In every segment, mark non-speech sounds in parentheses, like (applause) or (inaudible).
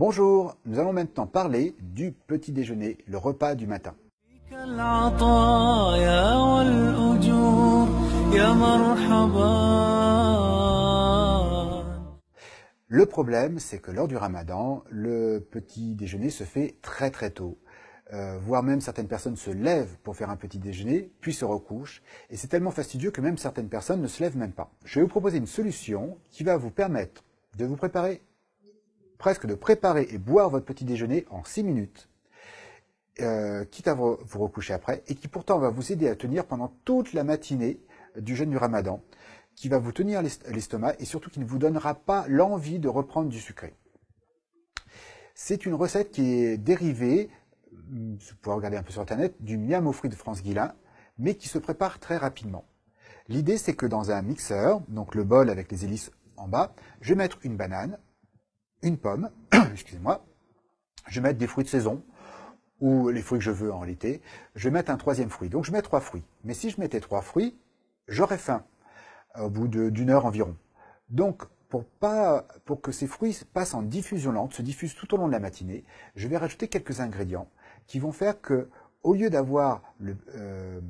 Bonjour, nous allons maintenant parler du petit déjeuner, le repas du matin. Le problème, c'est que lors du ramadan, le petit déjeuner se fait très très tôt. Euh, voire même certaines personnes se lèvent pour faire un petit déjeuner, puis se recouchent, et c'est tellement fastidieux que même certaines personnes ne se lèvent même pas. Je vais vous proposer une solution qui va vous permettre de vous préparer presque de préparer et boire votre petit déjeuner en 6 minutes, euh, quitte à vous recoucher après, et qui pourtant va vous aider à tenir pendant toute la matinée du jeûne du ramadan, qui va vous tenir l'estomac et surtout qui ne vous donnera pas l'envie de reprendre du sucré. C'est une recette qui est dérivée, hmm, vous pouvez regarder un peu sur internet, du miam au fruit de France Guillain, mais qui se prépare très rapidement. L'idée c'est que dans un mixeur, donc le bol avec les hélices en bas, je vais mettre une banane, une pomme, (coughs) excusez-moi, je vais mettre des fruits de saison, ou les fruits que je veux en l'été, je vais mettre un troisième fruit. Donc je mets trois fruits. Mais si je mettais trois fruits, j'aurais faim euh, au bout d'une heure environ. Donc pour, pas, pour que ces fruits passent en diffusion lente, se diffusent tout au long de la matinée, je vais rajouter quelques ingrédients qui vont faire que, au lieu d'avoir le, euh,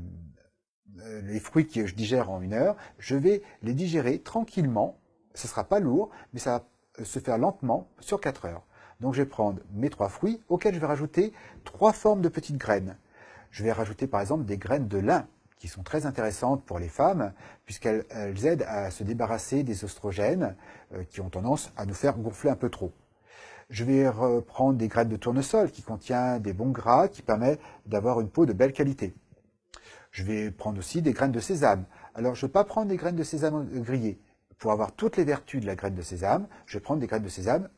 euh, les fruits que je digère en une heure, je vais les digérer tranquillement. Ce ne sera pas lourd, mais ça va se faire lentement sur 4 heures. Donc je vais prendre mes trois fruits auxquels je vais rajouter trois formes de petites graines. Je vais rajouter par exemple des graines de lin qui sont très intéressantes pour les femmes puisqu'elles aident à se débarrasser des oestrogènes euh, qui ont tendance à nous faire gonfler un peu trop. Je vais reprendre des graines de tournesol qui contient des bons gras qui permettent d'avoir une peau de belle qualité. Je vais prendre aussi des graines de sésame. Alors je ne vais pas prendre des graines de sésame grillées pour avoir toutes les vertus de la graine de sésame, je vais prendre des graines de sésame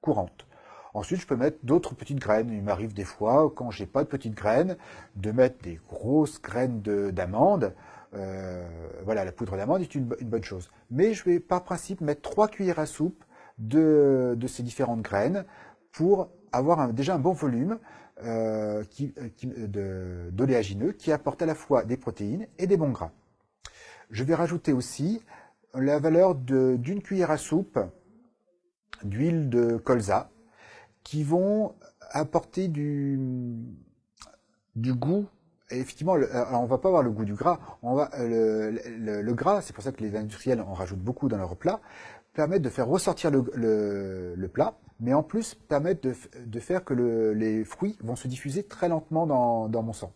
courantes. Ensuite, je peux mettre d'autres petites graines. Il m'arrive des fois, quand je n'ai pas de petites graines, de mettre des grosses graines d'amande. Euh, voilà, la poudre d'amande est une, bonne chose. Mais je vais par principe mettre trois cuillères à soupe de, ces différentes graines pour avoir déjà un bon volume euh, qui, euh, d'oléagineux qui apporte à la fois des protéines et des bons gras. Je vais rajouter aussi la valeur d'une cuillère à soupe d'huile de colza qui vont apporter du, goût. Et effectivement, on ne euh, on va pas avoir le goût du gras. Euh, le, gras, c'est pour ça que les industriels en rajoutent beaucoup dans leurs plats, permettent de faire ressortir le, plat, mais en plus permettent de, faire que les fruits vont se diffuser très lentement dans mon sang.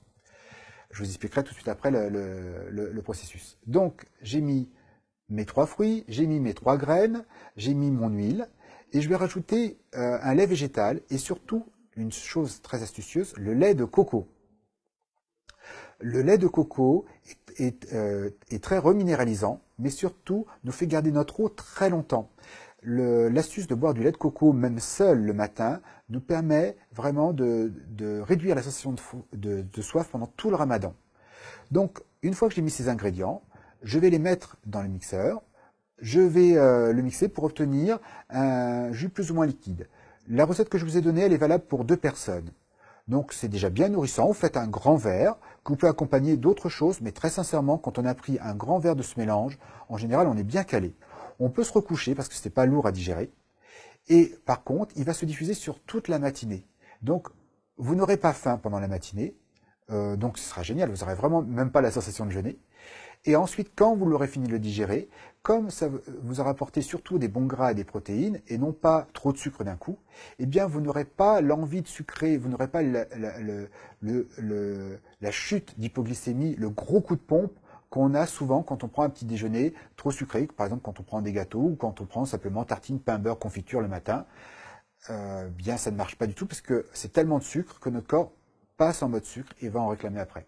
Je vous expliquerai tout de suite après le, processus. Donc, j'ai mis mes trois fruits, j'ai mis mes trois graines, j'ai mis mon huile, et je vais rajouter euh, un lait végétal, et surtout, une chose très astucieuse, le lait de coco. Le lait de coco est, euh, très reminéralisant, mais surtout nous fait garder notre eau très longtemps. L'astuce de boire du lait de coco, même seul le matin, nous permet vraiment de, réduire la sensation de soif pendant tout le ramadan. Donc, une fois que j'ai mis ces ingrédients, je vais les mettre dans le mixeur, je vais euh, le mixer pour obtenir un jus plus ou moins liquide. La recette que je vous ai donnée, elle est valable pour deux personnes. Donc c'est déjà bien nourrissant, vous faites un grand verre qu'on peut accompagner d'autres choses, mais très sincèrement, quand on a pris un grand verre de ce mélange, en général on est bien calé. On peut se recoucher parce que ce n'est pas lourd à digérer. Et par contre, il va se diffuser sur toute la matinée. Donc vous n'aurez pas faim pendant la matinée, euh, donc ce sera génial, vous n'aurez vraiment même pas la sensation de jeûner. Et ensuite, quand vous l'aurez fini de le digérer, comme ça vous aura apporté surtout des bons gras et des protéines, et non pas trop de sucre d'un coup, eh bien vous n'aurez pas l'envie de sucrer, vous n'aurez pas la, chute d'hypoglycémie, le gros coup de pompe qu'on a souvent quand on prend un petit déjeuner trop sucré, par exemple quand on prend des gâteaux ou quand on prend simplement tartine, pain, beurre, confiture le matin. Euh, bien ça ne marche pas du tout parce que c'est tellement de sucre que notre corps passe en mode sucre et va en réclamer après.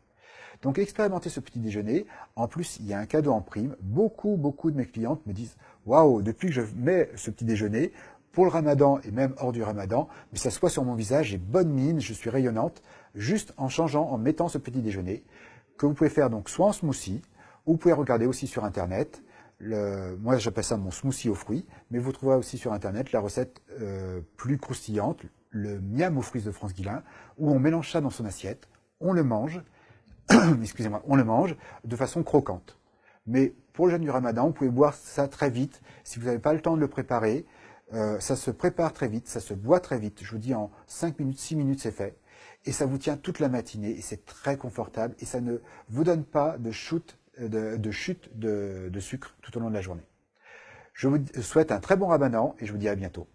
Donc expérimentez ce petit déjeuner. En plus, il y a un cadeau en prime. Beaucoup, beaucoup de mes clientes me disent Waouh, depuis que je mets ce petit déjeuner, pour le ramadan et même hors du ramadan, mais ça soit sur mon visage, j'ai bonne mine, je suis rayonnante, juste en changeant, en mettant ce petit déjeuner, que vous pouvez faire donc soit en smoothie, ou vous pouvez regarder aussi sur internet. moi j'appelle ça mon smoothie aux fruits, mais vous trouverez aussi sur internet la recette euh, plus croustillante, le miam aux fruits de France Guilin, où on mélange ça dans son assiette, on le mange, (coughs) excusez-moi, on le mange de façon croquante. Mais pour le jeûne du ramadan, vous pouvez boire ça très vite. Si vous n'avez pas le temps de le préparer, euh, ça se prépare très vite, ça se boit très vite. Je vous dis, en 5 minutes, 6 minutes, c'est fait. Et ça vous tient toute la matinée et c'est très confortable et ça ne vous donne pas de, euh, chute de, sucre tout au long de la journée. Je vous souhaite un très bon ramadan et je vous dis à bientôt.